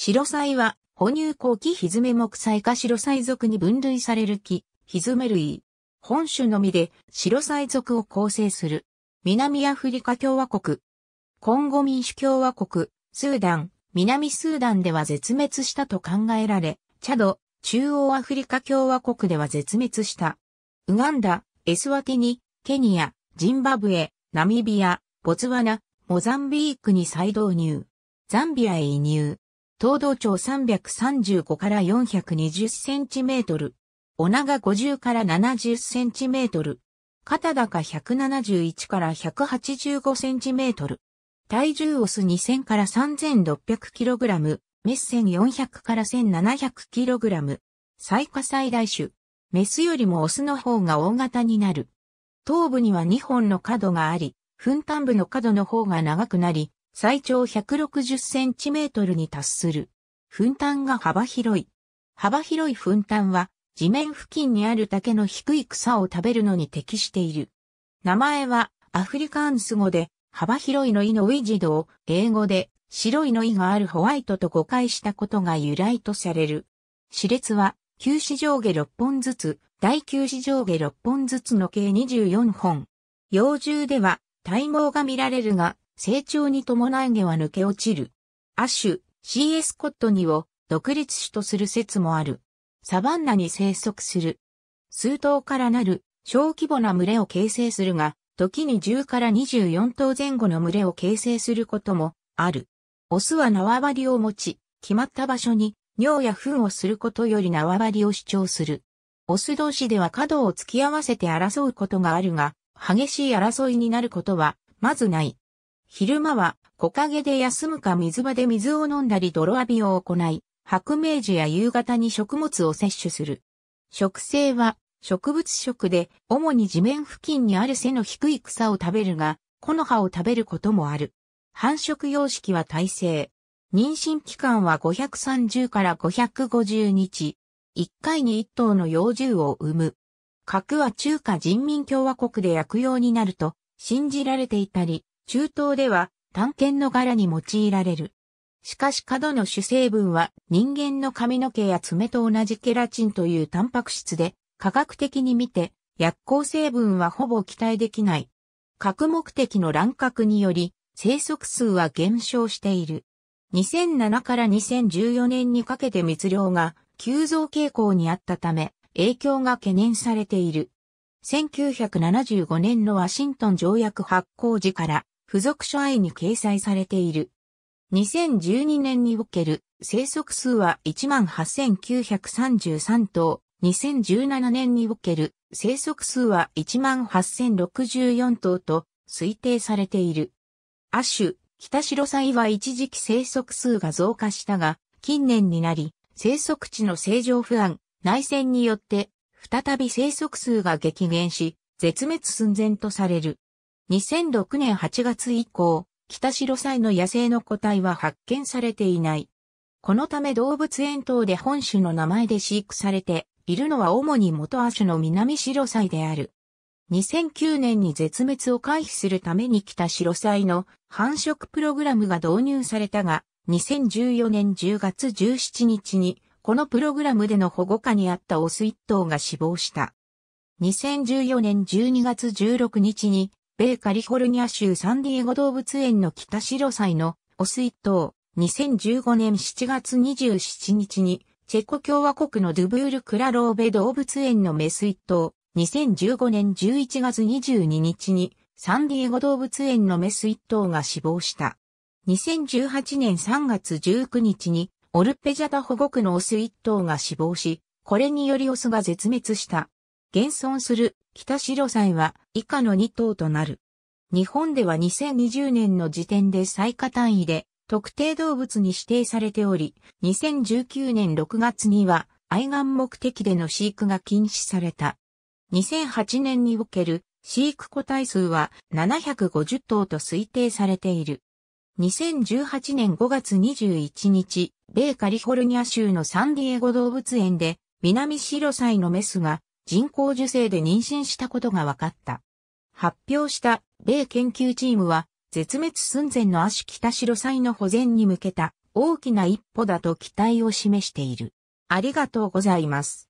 白菜は、哺乳後期ヒズメ目菜か白菜属に分類される木、ヒズメ類。本種のみで白菜属を構成する。南アフリカ共和国、コンゴ民主共和国、スーダン、南スーダンでは絶滅したと考えられ、チャド、中央アフリカ共和国では絶滅した。ウガンダ、エスワティニ、ケニア、ジンバブエ、ナミビア、ボツワナ、モザンビークに再導入。ザンビアへ移入。東道長335から420センチメートル。お長50から70センチメートル。肩高171から185センチメートル。体重オス2000から3600キログラム。メス1400から1700キログラム。最下最大種。メスよりもオスの方が大型になる。頭部には2本の角があり、分端部の角の方が長くなり、最長160センチメートルに達する。噴炭が幅広い。幅広い噴炭は地面付近にある竹の低い草を食べるのに適している。名前はアフリカンス語で幅広いの意のウィジドを英語で白いの意があるホワイトと誤解したことが由来とされる。熾列は旧市上下6本ずつ、第旧市上下6本ずつの計24本。幼獣では体毛が見られるが、成長に伴い毛は抜け落ちる。アッシュ、CS コットニを独立種とする説もある。サバンナに生息する。数頭からなる小規模な群れを形成するが、時に10から24頭前後の群れを形成することもある。オスは縄張りを持ち、決まった場所に尿や糞をすることより縄張りを主張する。オス同士では角を突き合わせて争うことがあるが、激しい争いになることはまずない。昼間は木陰で休むか水場で水を飲んだり泥浴びを行い、白明時や夕方に食物を摂取する。食性は植物食で主に地面付近にある背の低い草を食べるが、木の葉を食べることもある。繁殖様式は耐性。妊娠期間は530から550日。1回に1頭の幼獣を産む。核は中華人民共和国で薬用になると信じられていたり、中東では探検の柄に用いられる。しかし角の主成分は人間の髪の毛や爪と同じケラチンというタンパク質で科学的に見て薬効成分はほぼ期待できない。核目的の乱獲により生息数は減少している。2007から2014年にかけて密漁が急増傾向にあったため影響が懸念されている。1975年のワシントン条約発行時から付属書愛に掲載されている。2012年における生息数は18,933頭、2017年における生息数は18,064頭と推定されている。亜種、北白菜は一時期生息数が増加したが、近年になり、生息地の正常不安、内戦によって、再び生息数が激減し、絶滅寸前とされる。2006年8月以降、北白菜の野生の個体は発見されていない。このため動物園等で本種の名前で飼育されているのは主に元足の南白菜である。2009年に絶滅を回避するために北白菜の繁殖プログラムが導入されたが、2014年10月17日にこのプログラムでの保護下にあったオス1頭が死亡した。2014年12月16日に米カリフォルニア州サンディエゴ動物園の北白祭のオス一頭、2015年7月27日に、チェコ共和国のドゥブール・クラローベ動物園のメス一頭、2015年11月22日に、サンディエゴ動物園のメス一頭が死亡した。2018年3月19日に、オルペジャタ保護区のオス一頭が死亡し、これによりオスが絶滅した。現存する北白菜は以下の2頭となる。日本では2020年の時点で最下単位で特定動物に指定されており、2019年6月には愛玩目的での飼育が禁止された。2008年における飼育個体数は750頭と推定されている。2018年5月21日、米カリフォルニア州のサンディエゴ動物園で南シロサイのメスが人工受精で妊娠したことが分かった。発表した米研究チームは、絶滅寸前の足北白菜の保全に向けた大きな一歩だと期待を示している。ありがとうございます。